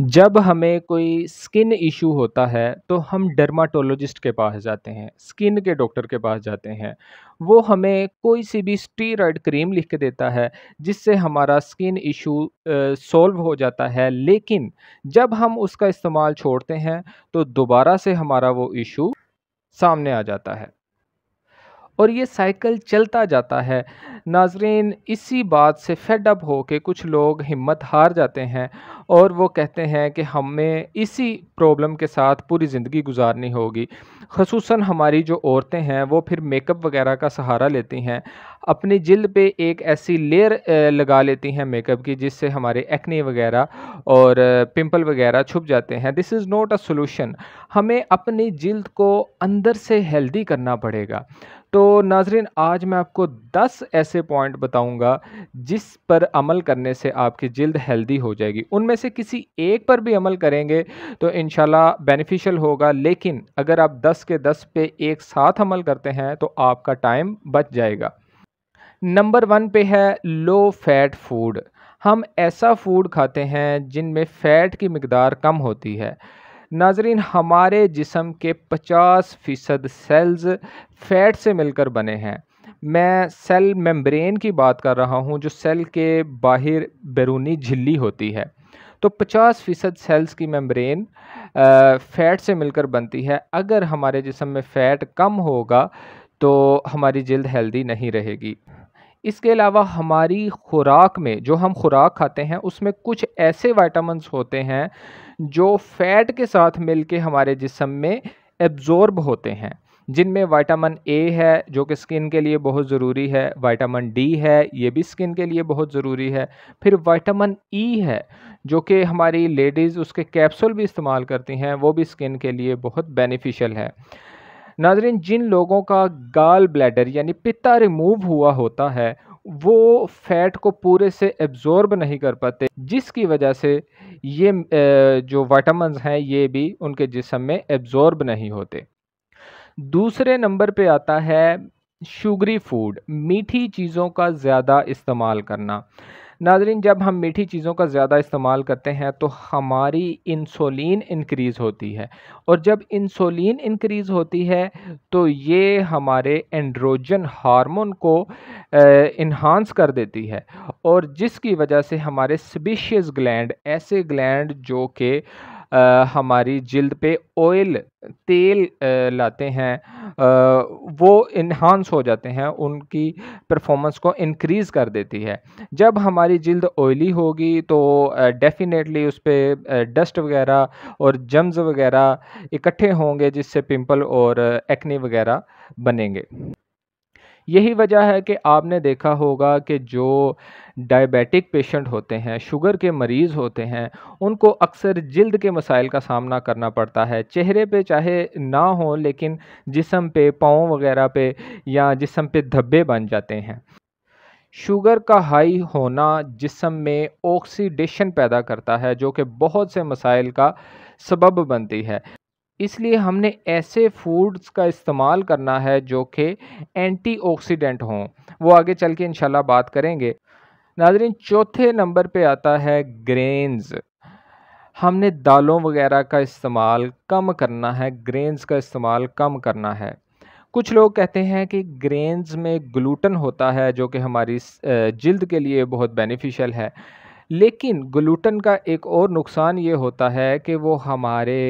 जब हमें कोई स्किन इशू होता है तो हम डर्माटोलॉजिस्ट के पास जाते हैं स्किन के डॉक्टर के पास जाते हैं वो हमें कोई सी भी स्टीरॉयड क्रीम लिख के देता है जिससे हमारा स्किन इशू सॉल्व हो जाता है लेकिन जब हम उसका इस्तेमाल छोड़ते हैं तो दोबारा से हमारा वो इशू सामने आ जाता है और ये साइकिल चलता जाता है नाजरीन इसी बात से फेड अप हो के कुछ लोग हिम्मत हार जाते हैं और वो कहते हैं कि हमें इसी प्रॉब्लम के साथ पूरी ज़िंदगी गुजारनी होगी खसूस हमारी जो औरतें हैं वो फिर मेकअप वगैरह का सहारा लेती हैं अपनी जिल्द पे एक ऐसी लेयर लगा लेती हैं मेकअप की जिससे हमारे एक्ने वगैरह और पिंपल वगैरह छुप जाते हैं this is not a solution हमें अपनी जिल्द को अंदर से हेल्दी करना पड़ेगा तो नाजरीन आज मैं आपको 10 ऐसे पॉइंट बताऊंगा जिस पर अमल करने से आपकी जल्द हेल्दी हो जाएगी उनमें से किसी एक पर भी अमल करेंगे तो इन बेनिफिशियल होगा लेकिन अगर आप 10 के 10 पे एक साथ अमल करते हैं तो आपका टाइम बच जाएगा नंबर वन पे है लो फैट फूड हम ऐसा फूड खाते हैं जिनमें फ़ैट की मकदार कम होती है नाजरीन हमारे जिसम के 50 फ़ीसद सेल्स फैट से मिलकर बने हैं मैं सेल मेम्ब्रेन की बात कर रहा हूँ जो सेल के बाहर बैरूनी झिल्ली होती है तो 50 फ़ीसद सेल्स की मेम्ब्रेन फ़ैट से मिलकर बनती है अगर हमारे जिसम में फ़ैट कम होगा तो हमारी जल्द हेल्दी नहीं रहेगी इसके अलावा हमारी खुराक में जो हम खुराक खाते हैं उसमें कुछ ऐसे वाइटामस होते हैं जो फैट के साथ मिलके हमारे जिसम में एब्ज़ॉर्ब होते हैं जिनमें वाइटामिन ए है जो कि स्किन के लिए बहुत ज़रूरी है विटामिन डी है ये भी स्किन के लिए बहुत ज़रूरी है फिर विटामिन ई e है जो कि हमारी लेडीज़ उसके कैप्सूल भी इस्तेमाल करती हैं वो भी स्किन के लिए बहुत बेनिफिशियल है नाजरीन जिन लोगों का गाल ब्लैडर यानी पिता रिमूव हुआ होता है वो फैट को पूरे से एब्ज़ॉर्ब नहीं कर पाते जिसकी वजह से ये जो वाइटामस हैं ये भी उनके जिसम में एब्जॉर्ब नहीं होते दूसरे नंबर पे आता है शुगरी फूड मीठी चीज़ों का ज़्यादा इस्तेमाल करना नाजरीन जब हम मीठी चीज़ों का ज़्यादा इस्तेमाल करते हैं तो हमारी इंसुलिन इनक्रीज़ होती है और जब इंसुलिन इनक्रीज़ होती है तो ये हमारे एंड्रोजन हार्मोन को इन्हांस कर देती है और जिसकी वजह से हमारे स्पीशियस ग्लैंड ऐसे ग्लैंड जो कि हमारी जिल्द पे ऑयल तेल लाते हैं वो इन्हांस हो जाते हैं उनकी परफॉर्मेंस को इनक्रीज़ कर देती है जब हमारी जल्द ऑयली होगी तो डेफिनेटली उस पर डस्ट वगैरह और जम्स वगैरह इकट्ठे होंगे जिससे पिंपल और एक्ने वगैरह बनेंगे यही वजह है कि आपने देखा होगा कि जो डायबिटिक पेशेंट होते हैं शुगर के मरीज़ होते हैं उनको अक्सर जल्द के मसाइल का सामना करना पड़ता है चेहरे पे चाहे ना हो लेकिन जिसम पे पाँव वगैरह पे या जिसम पे धब्बे बन जाते हैं शुगर का हाई होना जिसम में ऑक्सीडेशन पैदा करता है जो कि बहुत से मसाइल का सबब बनती है इसलिए हमने ऐसे फूड्स का इस्तेमाल करना है जो कि एंटीऑक्सीडेंट हों वो आगे चल के इनशाला बात करेंगे नाजरीन चौथे नंबर पे आता है ग्रेन्स हमने दालों वगैरह का इस्तेमाल कम करना है ग्रेन्स का इस्तेमाल कम करना है कुछ लोग कहते हैं कि ग्रेन्स में ग्लूटन होता है जो कि हमारी जल्द के लिए बहुत बेनिफिशियल है लेकिन ग्लूटन का एक और नुकसान ये होता है कि वो हमारे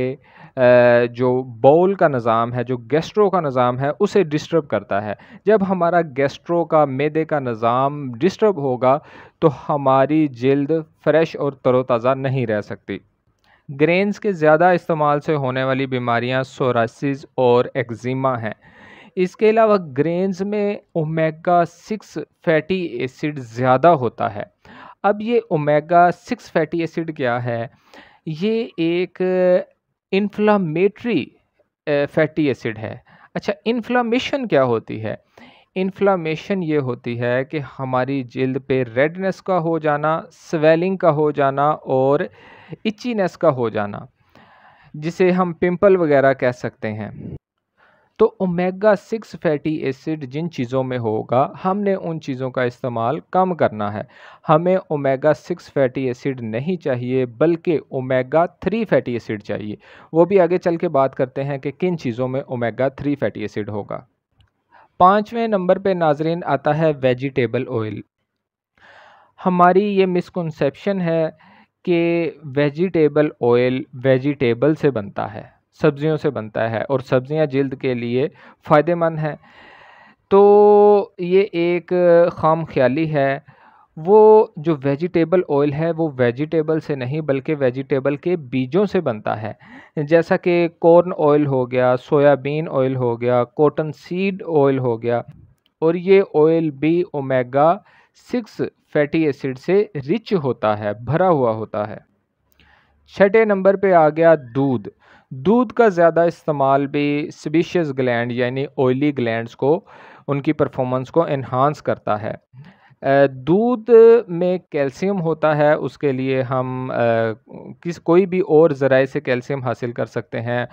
जो बाउल का निज़ाम है जो गैस्ट्रो का निज़ाम है उसे डिस्टर्ब करता है जब हमारा गैस्ट्रो का मैदे का निज़ाम डिस्टर्ब होगा तो हमारी जल्द फ्रेश और तरोताज़ा नहीं रह सकती ग्रेन्स के ज़्यादा इस्तेमाल से होने वाली बीमारियां सोरासिस और एक्जिमा हैं इसके अलावा ग्रेन्स में ओमेगा सिक्स फैटी एसिड ज़्यादा होता है अब ये ओमेगा सिक्स फैटी एसिड क्या है ये एक इन्फ्लामेटरी फैटी एसिड है अच्छा इन्फ्लामेशन क्या होती है इन्फ्लामेशन ये होती है कि हमारी जल्द पे रेडनेस का हो जाना स्वेलिंग का हो जाना और इचीनेस का हो जाना जिसे हम पिंपल वगैरह कह सकते हैं तो ओमेगा सिक्स फैटी एसिड जिन चीज़ों में होगा हमने उन चीज़ों का इस्तेमाल कम करना है हमें ओमेगा सिक्स फैटी एसिड नहीं चाहिए बल्कि ओमेगा थ्री फैटी एसिड चाहिए वो भी आगे चल के बात करते हैं कि किन चीज़ों में ओमेगा थ्री फैटी एसिड होगा पाँचवें नंबर पे नाजरीन आता है वेजिटेबल ऑयल हमारी ये मिसकनसेप्शन है कि वेजिटेबल ऑयल वेजिटेबल से बनता है सब्जियों से बनता है और सब्जियां जल्द के लिए फ़ायदेमंद हैं तो ये एक खाम ख्याली है वो जो वेजिटेबल ऑयल है वो वेजिटेबल से नहीं बल्कि वेजिटेबल के बीजों से बनता है जैसा कि कॉर्न ऑयल हो गया सोयाबीन ऑयल हो गया कॉटन सीड ऑयल हो गया और ये ऑयल भी ओमेगा सिक्स फैटी एसिड से रिच होता है भरा हुआ होता है छठे नंबर पे आ गया दूध दूध का ज़्यादा इस्तेमाल भी सबिशियस ग्लैंड यानी ऑयली ग्लैंड्स को उनकी परफॉर्मेंस को इन्हांस करता है दूध में कैल्शियम होता है उसके लिए हम किस कोई भी और ज़राए से कैल्शियम हासिल कर सकते हैं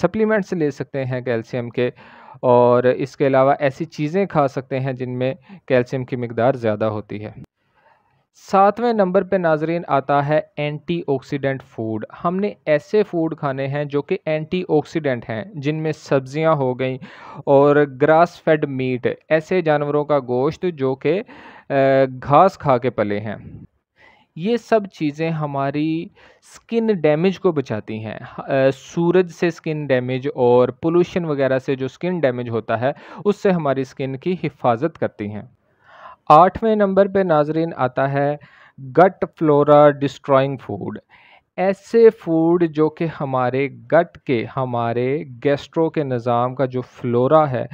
सप्लीमेंट्स ले सकते हैं कैल्शियम के और इसके अलावा ऐसी चीज़ें खा सकते हैं जिनमें कैल्शियम की मकदार ज़्यादा होती है सातवें नंबर पे नाजरीन आता है एंटीऑक्सीडेंट फूड हमने ऐसे फूड खाने हैं जो कि एंटीऑक्सीडेंट हैं जिनमें सब्जियां हो गई और ग्रास फेड मीट ऐसे जानवरों का गोश्त जो कि घास खा के पले हैं ये सब चीज़ें हमारी स्किन डैमेज को बचाती हैं सूरज से स्किन डैमेज और पोल्यूशन वगैरह से जो स्किन डैमेज होता है उससे हमारी स्किन की हिफाजत करती हैं आठवें नंबर पे नाजरीन आता है गट फ्लोरा डिस्ट्रॉइंग फूड ऐसे फूड जो कि हमारे गट के हमारे गैस्ट्रो के निज़ाम का जो फ्लोरा है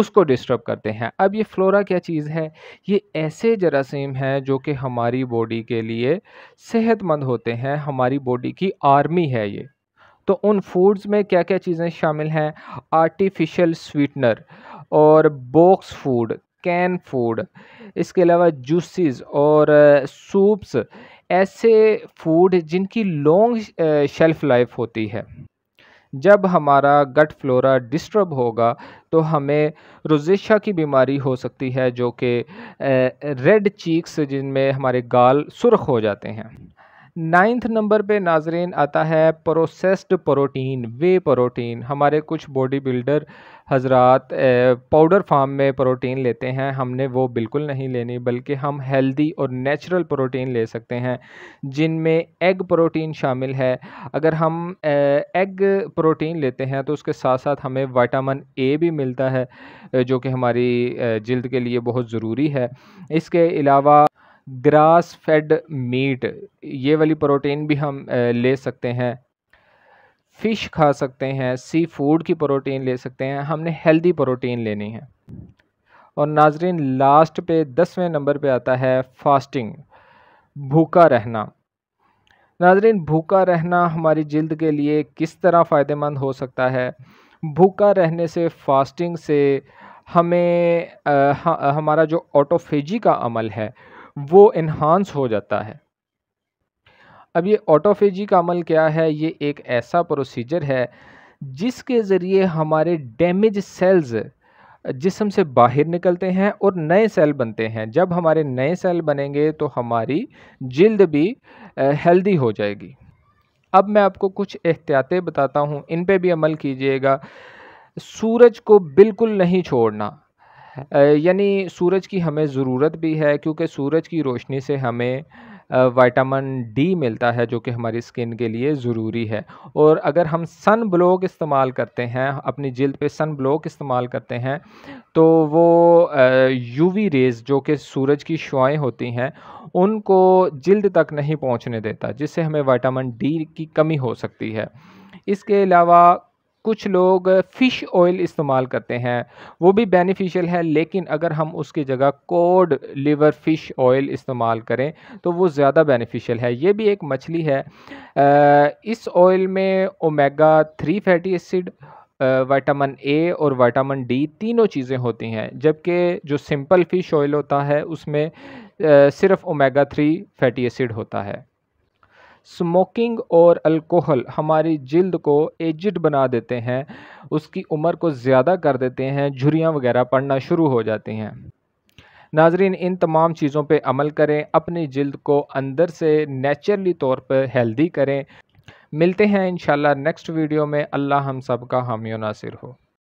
उसको डिस्टर्ब करते हैं अब ये फ्लोरा क्या चीज़ है ये ऐसे जरासीम हैं जो कि हमारी बॉडी के लिए सेहतमंद होते हैं हमारी बॉडी की आर्मी है ये तो उन फूड्स में क्या क्या चीज़ें शामिल हैं आर्टिफिशियल स्वीटनर और बॉक्स फूड कैन फूड इसके अलावा जूसेस और सूप्स ऐसे फूड जिनकी लॉन्ग शेल्फ़ लाइफ होती है जब हमारा गट फ्लोरा डिस्टर्ब होगा तो हमें रोजेशा की बीमारी हो सकती है जो कि रेड चीक्स जिनमें हमारे गाल सुर्ख हो जाते हैं नाइन्थ नंबर पे नाजरेन आता है प्रोसेस्ड प्रोटीन वे प्रोटीन हमारे कुछ बॉडी बिल्डर हजरात पाउडर फार्म में प्रोटीन लेते हैं हमने वो बिल्कुल नहीं लेनी बल्कि हम हेल्दी और नेचुरल प्रोटीन ले सकते हैं जिनमें एग प्रोटीन शामिल है अगर हम एग प्रोटीन लेते हैं तो उसके साथ साथ हमें वाइटामिन ए भी मिलता है जो कि हमारी जल्द के लिए बहुत ज़रूरी है इसके अलावा ग्रास फेड मीट ये वाली प्रोटीन भी हम ले सकते हैं फ़िश खा सकते हैं सी फूड की प्रोटीन ले सकते हैं हमने हेल्दी प्रोटीन लेनी है और नाजरीन लास्ट पे दसवें नंबर पे आता है फास्टिंग भूखा रहना नाजरीन भूखा रहना हमारी जल्द के लिए किस तरह फ़ायदेमंद हो सकता है भूखा रहने से फास्टिंग से हमें आ, हमारा जो ऑटोफेजी का अमल है वो इन्हांस हो जाता है अब ये ऑटोफेजी का अमल क्या है ये एक ऐसा प्रोसीजर है जिसके ज़रिए हमारे डैमेज सेल्स जिसम से बाहर निकलते हैं और नए सेल बनते हैं जब हमारे नए सेल बनेंगे तो हमारी जल्द भी हेल्दी हो जाएगी अब मैं आपको कुछ एहतियातें बताता हूँ इन पे भी अमल कीजिएगा सूरज को बिल्कुल नहीं छोड़ना यानी सूरज की हमें ज़रूरत भी है क्योंकि सूरज की रोशनी से हमें वाइटामिन डी मिलता है जो कि हमारी स्किन के लिए ज़रूरी है और अगर हम सन ब्लॉक इस्तेमाल करते हैं अपनी जल्द पे सन ब्लॉक इस्तेमाल करते हैं तो वो यूवी रेज़ जो कि सूरज की शुआएँ होती हैं उनको जल्द तक नहीं पहुंचने देता जिससे हमें वाइटामिन डी की कमी हो सकती है इसके अलावा कुछ लोग फ़िश ऑयल इस्तेमाल करते हैं वो भी बेनिफिशियल है लेकिन अगर हम उसकी जगह कोड लिवर फ़िश ऑयल इस्तेमाल करें तो वो ज़्यादा बेनिफिशियल है ये भी एक मछली है इस ऑयल में omega three fatty acid vitamin A और विटामिन डी तीनों चीज़ें होती हैं जबकि जो सिंपल फ़िश ऑयल होता है उसमें सिर्फ ओमेगा थ्री फैटी एसिड होता है स्मोकिंग और अल्कोहल हमारी जिल्द को एजिड बना देते हैं उसकी उम्र को ज़्यादा कर देते हैं झुरियाँ वगैरह पड़ना शुरू हो जाती हैं नाजरीन इन तमाम चीज़ों पे अमल करें अपनी जिल्द को अंदर से नेचुरली तौर पर हेल्दी करें मिलते हैं इन नेक्स्ट वीडियो में अल्लाह हम सब का हामी नासिर हो